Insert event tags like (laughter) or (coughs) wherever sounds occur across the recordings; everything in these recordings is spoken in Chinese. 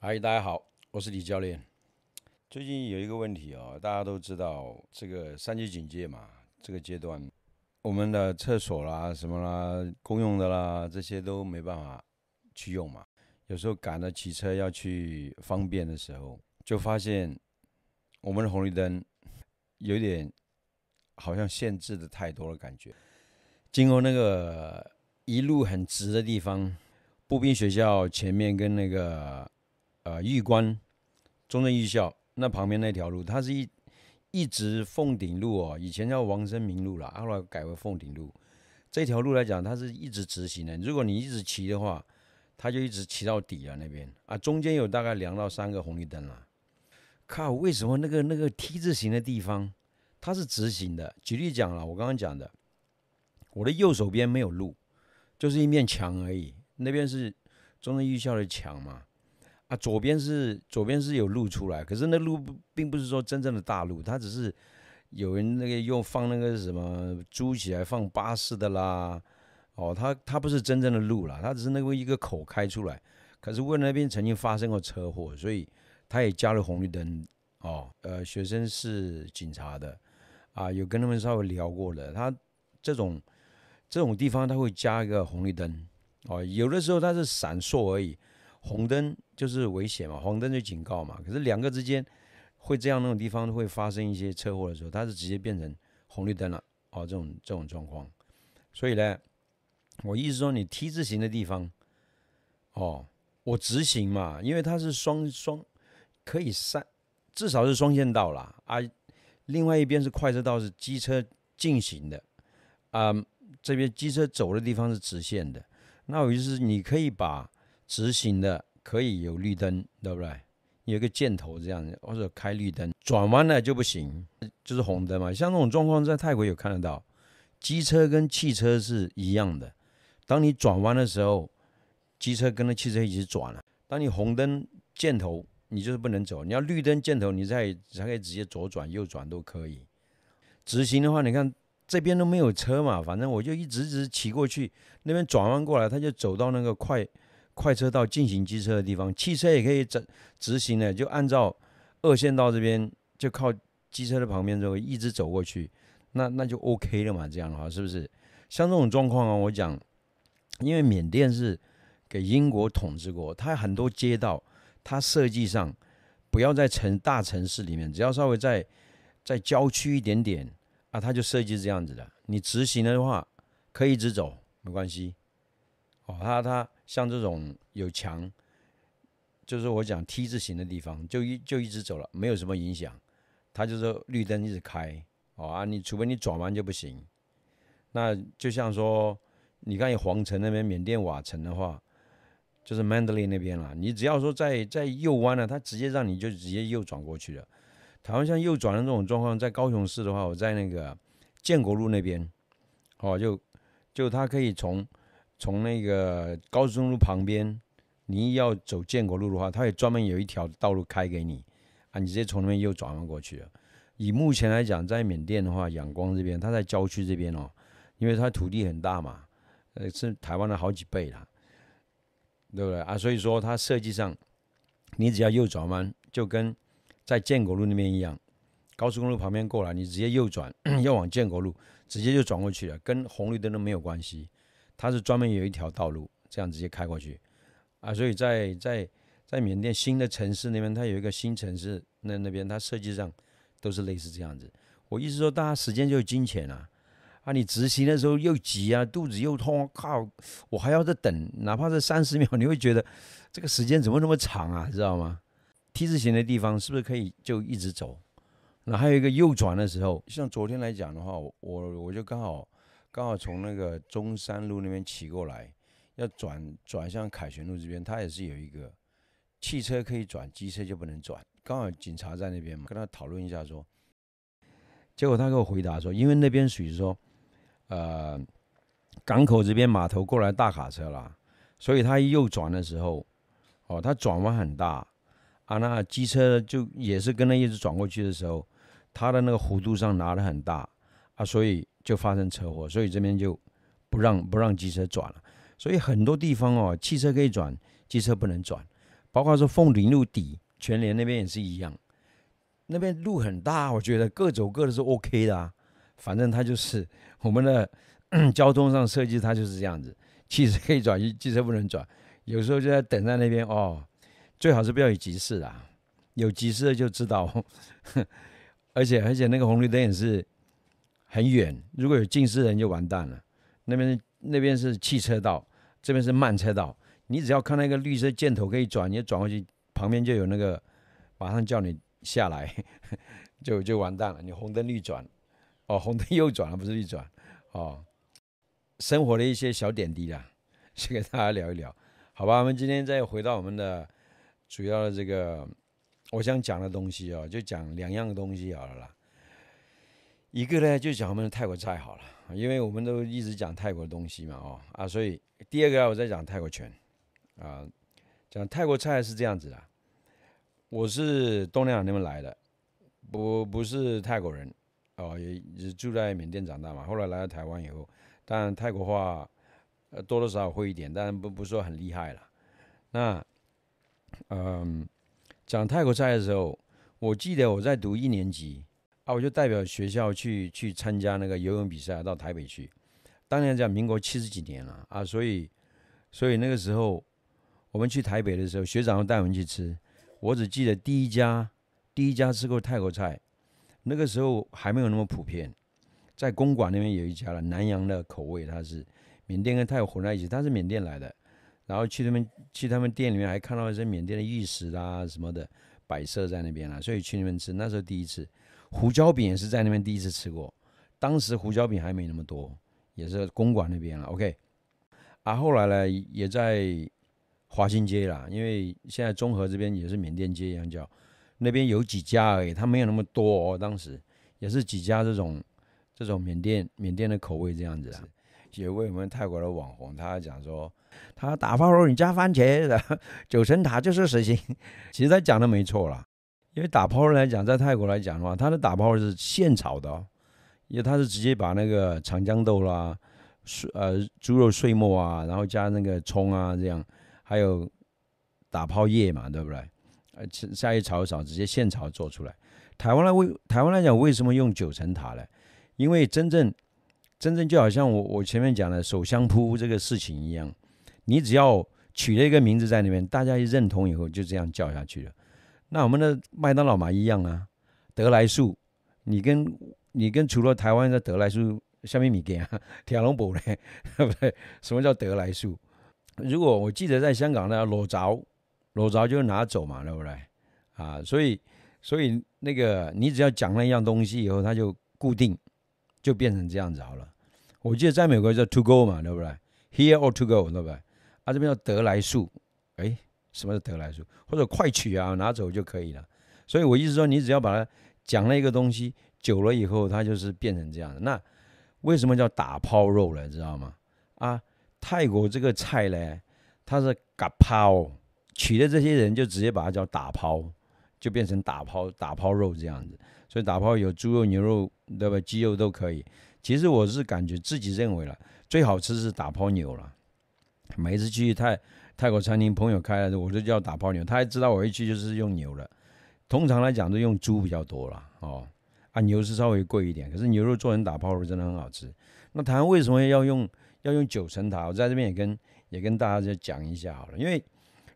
嗨，大家好，我是李教练。最近有一个问题哦，大家都知道这个三级警戒嘛，这个阶段，我们的厕所啦、什么啦、公用的啦，这些都没办法去用嘛。有时候赶着骑车要去方便的时候，就发现我们的红绿灯有点好像限制的太多了，感觉经过那个一路很直的地方，步兵学校前面跟那个。呃，玉关，中正预校那旁边那条路，它是一一直凤顶路哦，以前叫王生明路了，后来改为凤顶路。这条路来讲，它是一直直行的。如果你一直骑的话，它就一直骑到底了那边啊。中间有大概两到三个红绿灯啊。靠，为什么那个那个 T 字形的地方它是直行的？举例讲了，我刚刚讲的，我的右手边没有路，就是一面墙而已。那边是中正预校的墙嘛。啊，左边是左边是有路出来，可是那路并不是说真正的大路，它只是有人那个用放那个什么租起来放巴士的啦，哦，它它不是真正的路啦，它只是那个一个口开出来。可是为那边曾经发生过车祸，所以它也加了红绿灯。哦，呃，学生是警察的，啊，有跟他们稍微聊过的，他这种这种地方他会加一个红绿灯。哦，有的时候它是闪烁而已。红灯就是危险嘛，黄灯就警告嘛。可是两个之间会这样那种地方会发生一些车祸的时候，它是直接变成红绿灯了哦，这种这种状况。所以呢，我意思说，你 T 字形的地方，哦，我直行嘛，因为它是双双可以三，至少是双线道啦啊，另外一边是快车道，是机车进行的啊，这边机车走的地方是直线的，那我意思你可以把。直行的可以有绿灯，对不对？有个箭头这样子，或者开绿灯。转弯了就不行，就是红灯嘛。像这种状况在泰国有看得到，机车跟汽车是一样的。当你转弯的时候，机车跟着汽车一起转了。当你红灯箭头，你就是不能走；你要绿灯箭头，你再才可以直接左转、右转都可以。直行的话，你看这边都没有车嘛，反正我就一直直骑过去，那边转弯过来，他就走到那个快。快车道进行机车的地方，汽车也可以直直行的，就按照二线道这边，就靠机车的旁边，这个一直走过去，那那就 OK 了嘛。这样的话，是不是？像这种状况啊，我讲，因为缅甸是给英国统治过，它很多街道，它设计上不要在城大城市里面，只要稍微在在郊区一点点啊，它就设计这样子的。你直行的话，可以直走，没关系。哦，他。它。像这种有墙，就是我讲 T 字形的地方，就一就一直走了，没有什么影响，它就是绿灯一直开，哦啊，你除非你转弯就不行。那就像说，你看有皇城那边缅甸瓦城的话，就是 Mandalay 那边了。你只要说在在右弯了，它直接让你就直接右转过去了。台湾像右转的这种状况，在高雄市的话，我在那个建国路那边，哦，就就它可以从。从那个高速公路旁边，你要走建国路的话，它也专门有一条道路开给你啊，你直接从那边右转弯过去了。以目前来讲，在缅甸的话，仰光这边它在郊区这边哦，因为它土地很大嘛，呃，是台湾的好几倍啦，对不对啊？所以说它设计上，你只要右转弯，就跟在建国路那边一样，高速公路旁边过来，你直接右转要往建国路，直接就转过去了，跟红绿灯都没有关系。它是专门有一条道路，这样直接开过去，啊，所以在在在缅甸新的城市那边，它有一个新城市那那边，它设计上都是类似这样子。我意思说，大家时间就是金钱啊，啊，你直行的时候又急啊，肚子又痛，靠，我还要再等，哪怕是三十秒，你会觉得这个时间怎么那么长啊，知道吗？T 字形的地方是不是可以就一直走？那还有一个右转的时候，像昨天来讲的话，我我就刚好。刚好从那个中山路那边骑过来，要转转向凯旋路这边，它也是有一个汽车可以转，机车就不能转。刚好警察在那边嘛，跟他讨论一下说，结果他给我回答说，因为那边属于说，呃，港口这边码头过来大卡车啦，所以他右转的时候，哦，他转弯很大，啊，那机车就也是跟他一直转过去的时候，他的那个弧度上拿的很大，啊，所以。就发生车祸，所以这边就不让不让机车转了。所以很多地方哦，汽车可以转，机车不能转。包括说凤林路底全联那边也是一样，那边路很大，我觉得各走各的是 OK 的啊。反正它就是我们的 (coughs) 交通上设计，它就是这样子，汽车可以转，机车不能转。有时候就在等在那边哦，最好是不要有急事啊，有急事就知道。(laughs) 而且而且那个红绿灯也是。很远，如果有近视人就完蛋了。那边那边是汽车道，这边是慢车道。你只要看到一个绿色箭头可以转，你就转过去，旁边就有那个马上叫你下来，(laughs) 就就完蛋了。你红灯绿转，哦，红灯右转了不是绿转，哦。生活的一些小点滴啦，先 (laughs) 跟大家聊一聊，好吧？我们今天再回到我们的主要的这个我想讲的东西哦，就讲两样东西好了啦。一个呢，就讲我们的泰国菜好了，因为我们都一直讲泰国的东西嘛，哦，啊，所以第二个啊，我在讲泰国拳，啊，讲泰国菜是这样子的，我是东南亚那边来的，不不是泰国人，哦，也也住在缅甸长大嘛，后来来到台湾以后，当然泰国话，呃，多多少少会一点，但不不说很厉害了，那，嗯，讲泰国菜的时候，我记得我在读一年级。啊！我就代表学校去去参加那个游泳比赛，到台北去。当年在民国七十几年了啊，所以所以那个时候我们去台北的时候，学长带我们去吃。我只记得第一家第一家吃过泰国菜，那个时候还没有那么普遍。在公馆那边有一家了，南洋的口味，它是缅甸跟泰国混在一起，它是缅甸来的。然后去他们去他们店里面还看到一些缅甸的玉石啦什么的摆设在那边啊，所以去那边吃那时候第一次。胡椒饼也是在那边第一次吃过，当时胡椒饼还没那么多，也是公馆那边了。OK，啊后来呢也在华新街啦，因为现在中和这边也是缅甸街一样叫，那边有几家而已，它没有那么多哦。当时也是几家这种这种缅甸缅甸的口味这样子，也位我们泰国的网红他讲说，他打泡肉加番茄 (laughs) 九层塔就是死心，其实他讲的没错啦。因为打抛来讲，在泰国来讲的话，它的打抛是现炒的，因为它是直接把那个长江豆啦、碎呃猪肉碎末啊，然后加那个葱啊，这样还有打泡叶嘛，对不对？呃，下一炒一炒，直接现炒做出来。台湾来为台湾来讲，为什么用九层塔呢？因为真正真正就好像我我前面讲的“手相铺”这个事情一样，你只要取了一个名字在那边，大家一认同以后，就这样叫下去了。那我们的麦当劳嘛一样啊，得来速，你跟你跟除了台湾的得来速，下面米给啊，铁龙步嘞，对不对？什么 (laughs) (laughs) 叫得来速？如果我记得在香港呢，裸着，裸着就拿走嘛，对不对？啊，所以所以那个你只要讲了一样东西以后，它就固定，就变成这样子好了。我记得在美国叫 to go 嘛，对不对？Here or to go，对不对？啊，这边叫得来速，哎。什么是得来速或者快取啊？拿走就可以了。所以我意思说，你只要把它讲了一个东西，久了以后，它就是变成这样的。那为什么叫打抛肉了？知道吗？啊，泰国这个菜呢，它是嘎抛取的，这些人就直接把它叫打抛，就变成打抛打抛肉这样子。所以打抛有猪肉、牛肉，对吧？鸡肉都可以。其实我是感觉自己认为了，最好吃是打抛牛了。每次去泰。泰国餐厅朋友开的，我就叫打泡牛，他还知道我一去就是用牛的，通常来讲，都用猪比较多了哦。啊，牛是稍微贵一点，可是牛肉做成打泡肉真的很好吃。那台湾为什么要用要用九层塔？我在这边也跟也跟大家讲一下好了，因为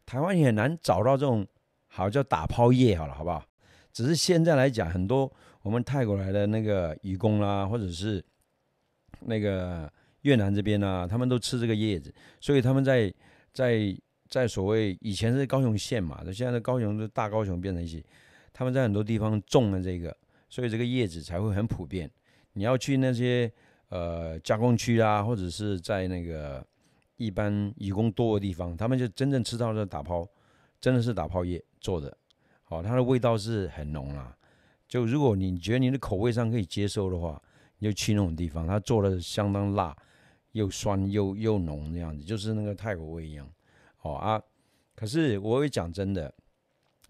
台湾也很难找到这种好叫打泡叶好了，好不好？只是现在来讲，很多我们泰国来的那个渔工啦，或者是那个越南这边啊，他们都吃这个叶子，所以他们在。在在所谓以前是高雄县嘛，那现在高雄的大高雄变成一起，他们在很多地方种了这个，所以这个叶子才会很普遍。你要去那些呃加工区啊，或者是在那个一般义工多的地方，他们就真正吃到的打抛，真的是打抛叶做的，好，它的味道是很浓啊。就如果你觉得你的口味上可以接受的话，你就去那种地方，它做的相当辣。又酸又又浓那样子，就是那个泰国味一样，哦啊！可是我也讲真的，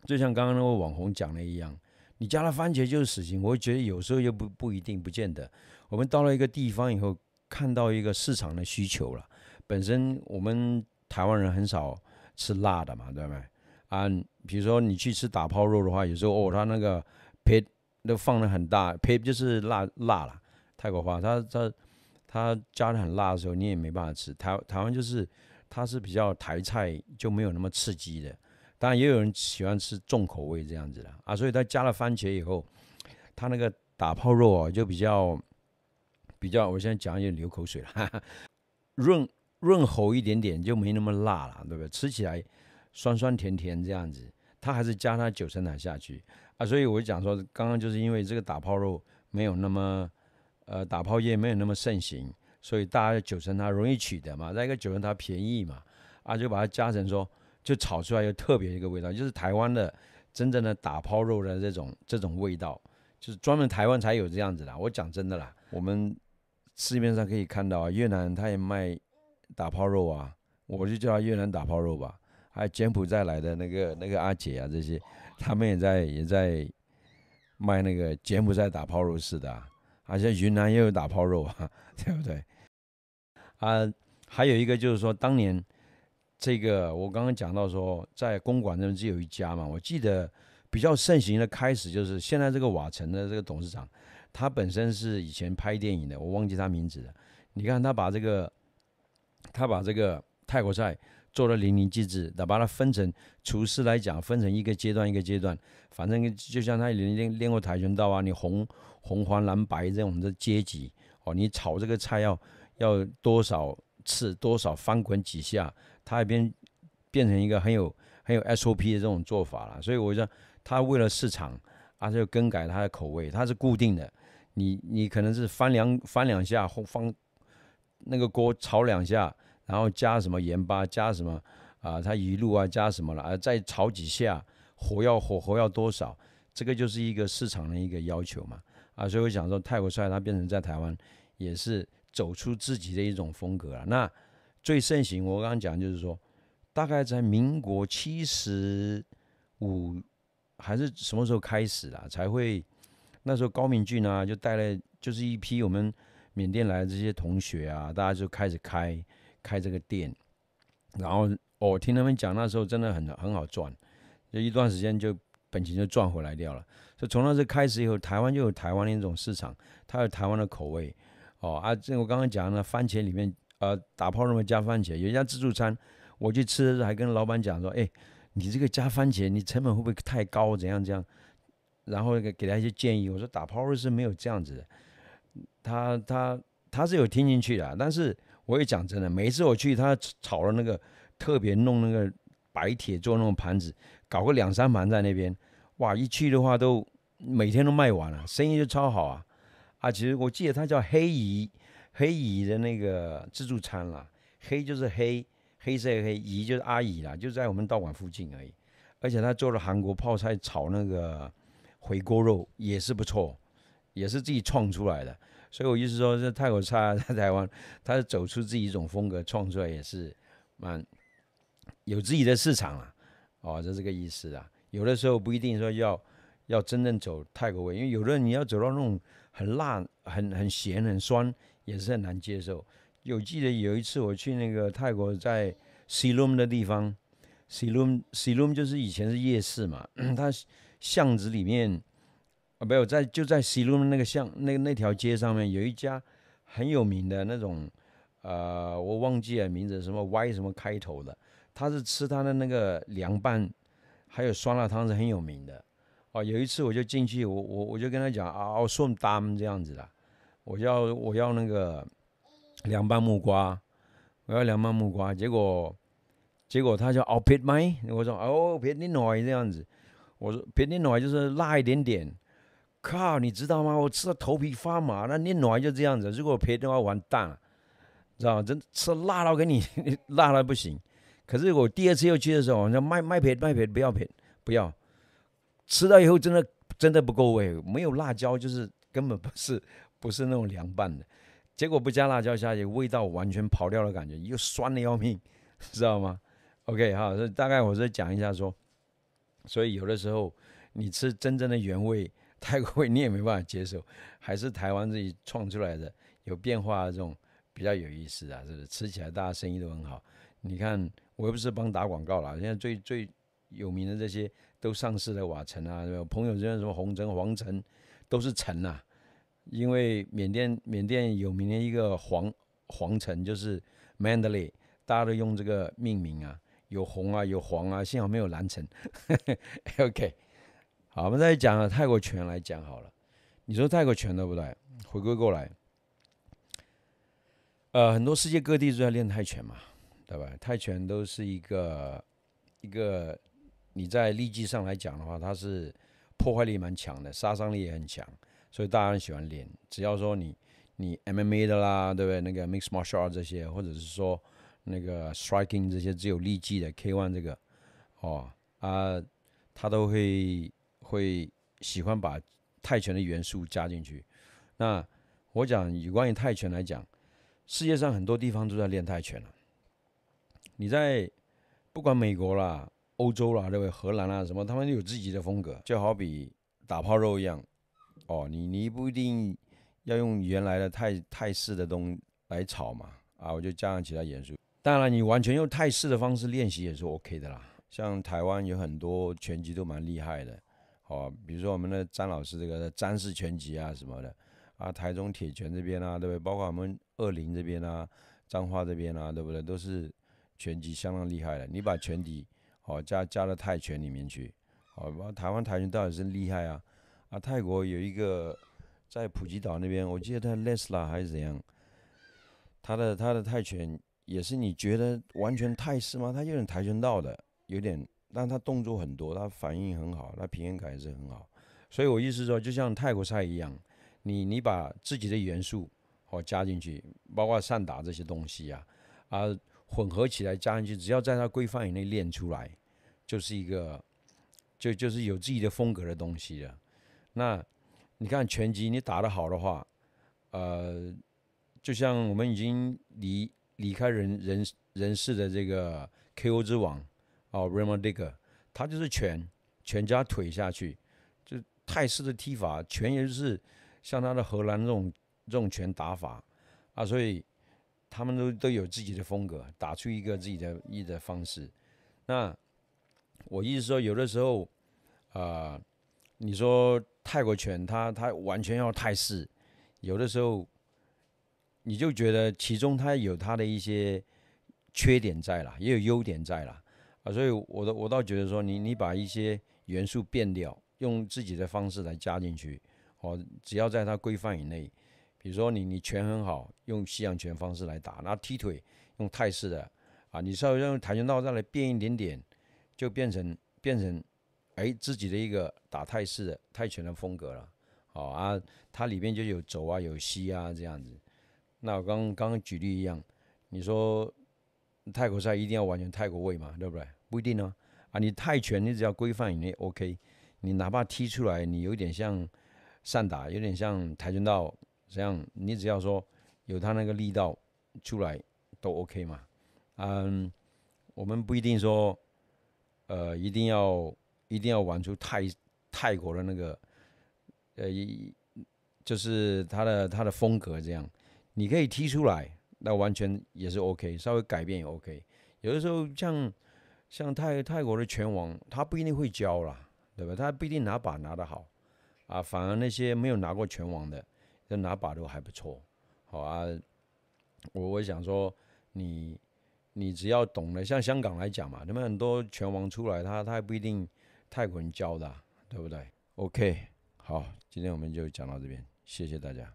就像刚刚那位网红讲的一样，你加了番茄就是死刑。我觉得有时候又不不一定不见得。我们到了一个地方以后，看到一个市场的需求了。本身我们台湾人很少吃辣的嘛，对不对？啊，比如说你去吃打抛肉的话，有时候哦，他那个胚都放的很大，胚就是辣辣了，泰国话，他他。他加的很辣的时候，你也没办法吃。台台湾就是，它是比较台菜就没有那么刺激的。当然也有人喜欢吃重口味这样子的啊，所以它加了番茄以后，它那个打泡肉啊就比较比较，我现在讲也流口水了，润润喉一点点就没那么辣了，对不对？吃起来酸酸甜甜这样子，它还是加它九层塔下去啊，所以我就讲说，刚刚就是因为这个打泡肉没有那么。呃，打抛叶没有那么盛行，所以大家酒醇它容易取得嘛，再一个酒醇它便宜嘛，啊，就把它加成说，就炒出来又特别一个味道，就是台湾的真正的打抛肉的这种这种味道，就是专门台湾才有这样子的。我讲真的啦，我们市面上可以看到啊，越南他也卖打抛肉啊，我就叫他越南打抛肉吧。还有柬埔寨来的那个那个阿姐啊，这些他们也在也在卖那个柬埔寨打抛肉似的。好像云南又有打抛肉啊，(laughs) 对不对？啊，还有一个就是说，当年这个我刚刚讲到说，在公馆那边只有一家嘛，我记得比较盛行的开始就是现在这个瓦城的这个董事长，他本身是以前拍电影的，我忘记他名字了。你看他把这个，他把这个泰国菜。做的淋漓尽致，那把它分成厨师来讲，分成一个阶段一个阶段。反正就像他练练练过跆拳道啊，你红红黄蓝白这种的阶级哦，你炒这个菜要要多少次，多少翻滚几下，它一边变成一个很有很有 SOP 的这种做法了。所以我说，他为了市场，而且更改他的口味，他是固定的。你你可能是翻两翻两下或翻那个锅炒两下。然后加什么盐巴，加什么啊？它鱼露啊，加什么了啊？再炒几下，火要火候要多少？这个就是一个市场的一个要求嘛啊！所以我想说，泰国菜它变成在台湾也是走出自己的一种风格了。那最盛行，我刚刚讲就是说，大概在民国七十五还是什么时候开始啦？才会那时候高明俊啊，就带了就是一批我们缅甸来的这些同学啊，大家就开始开。开这个店，然后我听他们讲，那时候真的很很好赚，就一段时间就本钱就赚回来掉了。所以从那时开始以后，台湾就有台湾的那种市场，它有台湾的口味，哦啊，这我刚刚讲了，番茄里面呃打泡肉加番茄，有一家自助餐，我去吃的时候还跟老板讲说，哎，你这个加番茄，你成本会不会太高？怎样怎样？然后给给他一些建议，我说打泡肉是没有这样子的，他他他是有听进去的，但是。我也讲真的，每次我去，他炒了那个特别弄那个白铁做那种盘子，搞个两三盘在那边，哇，一去的话都每天都卖完了，生意就超好啊！啊，其实我记得他叫黑姨，黑姨的那个自助餐啦，黑就是黑，黑色的黑，姨就是阿姨啦，就在我们道馆附近而已。而且他做了韩国泡菜炒那个回锅肉，也是不错，也是自己创出来的。所以，我就是说，这泰国菜在台湾，他走出自己一种风格，创出来也是蛮有自己的市场了。哦，这是个意思啊。有的时候不一定说要要真正走泰国味，因为有的人你要走到那种很辣、很很咸、很酸，也是很难接受。有记得有一次我去那个泰国，在 SiLom 的地方，SiLom SiLom 就是以前是夜市嘛，(clears throat) 它巷子里面。没有在就在西路那个巷那那条街上面有一家很有名的那种，呃，我忘记了名字，什么 Y 什么开头的，他是吃他的那个凉拌，还有酸辣汤是很有名的。哦，有一次我就进去，我我我就跟他讲啊，我顺单这样子的，我要我要那个凉拌木瓜，我要凉拌木瓜，结果结果他就哦别买，我说哦别你哪这样子，我说别你哪就是辣一点点。靠，你知道吗？我吃的头皮发麻，那那暖就这样子。如果赔的话完蛋，了，知道吗？真吃辣到给你，(laughs) 辣到不行。可是我第二次又去的时候，那卖卖赔卖赔不要赔不要。吃到以后真的真的不够味，没有辣椒就是根本不是不是那种凉拌的。结果不加辣椒下去，味道完全跑掉了，感觉又酸的要命，知道吗？OK 好，大概我是讲一下说，所以有的时候你吃真正的原味。太贵你也没办法接受，还是台湾自己创出来的有变化的这种比较有意思啊，是不是？吃起来大家生意都很好。你看我又不是帮打广告啦，现在最最有名的这些都上市的瓦城啊，朋友之间什么红城、黄城都是城啊。因为缅甸缅甸有名的一个黄黄城就是 Mandalay，大家都用这个命名啊，有红啊，有黄啊，幸好没有蓝城。(laughs) OK。好，我们再讲泰国拳来讲好了。你说泰国拳对不对？回归过来，呃，很多世界各地都在练泰拳嘛，对吧？泰拳都是一个一个你在力技上来讲的话，它是破坏力蛮强的，杀伤力也很强，所以大家很喜欢练。只要说你你 MMA 的啦，对不对？那个 Mixed Martial 这些，或者是说那个 Striking 这些只有力技的 K1 这个，哦啊，它都会。会喜欢把泰拳的元素加进去。那我讲有关于泰拳来讲，世界上很多地方都在练泰拳了。你在不管美国啦、欧洲啦、对不对？荷兰啦什么，他们有自己的风格，就好比打泡肉一样。哦，你你不一定要用原来的泰泰式的东来炒嘛啊，我就加上其他元素。当然，你完全用泰式的方式练习也是 OK 的啦。像台湾有很多拳击都蛮厉害的。哦，比如说我们的张老师这个张氏拳击啊什么的，啊台中铁拳这边啊，对不对？包括我们二林这边啊，彰化这边啊，对不对？都是拳击相当厉害的。你把拳击哦加加到泰拳里面去，哦，台湾泰拳到底是厉害啊！啊，泰国有一个在普吉岛那边，我记得他 Lesla 还是怎样，他的他的泰拳也是你觉得完全泰式吗？他有点跆拳道的，有点。但他动作很多，他反应很好，他平衡感也是很好，所以我意思说，就像泰国菜一样，你你把自己的元素哦加进去，包括散打这些东西呀，啊混合起来加进去，只要在它规范以内练出来，就是一个就就是有自己的风格的东西了。那你看拳击，你打得好的话，呃，就像我们已经离离开人人人世的这个 KO 之王。哦 r a m o n d i g e r 他就是拳全家腿下去，就泰式的踢法，拳也是像他的荷兰这种，这种拳打法，啊，所以他们都都有自己的风格，打出一个自己的、一的方式。那我意思说，有的时候，啊，你说泰国拳，他他完全要泰式，有的时候，你就觉得其中他有他的一些缺点在了，也有优点在了。啊，所以我的我倒觉得说，你你把一些元素变掉，用自己的方式来加进去，哦，只要在它规范以内，比如说你你拳很好，用西洋拳方式来打，那踢腿用泰式的，啊，你稍微用跆拳道再来变一点点，就变成变成，哎，自己的一个打泰式的泰拳的风格了，好啊，它里面就有肘啊，有膝啊这样子，那我刚刚刚举例一样，你说。泰国赛一定要完全泰国味嘛，对不对？不一定啊，啊，你泰拳你只要规范你 o k 你哪怕踢出来，你有点像散打，有点像跆拳道这样，你只要说有他那个力道出来都 OK 嘛。嗯，我们不一定说，呃，一定要一定要玩出泰泰国的那个，呃，一就是他的他的风格这样，你可以踢出来。那完全也是 OK，稍微改变也 OK。有的时候像像泰泰国的拳王，他不一定会教啦，对吧？他不一定拿把拿得好啊，反而那些没有拿过拳王的，就拿把都还不错。好啊，我我想说，你你只要懂得，像香港来讲嘛，你们很多拳王出来，他他还不一定泰国人教的，对不对？OK，好，今天我们就讲到这边，谢谢大家。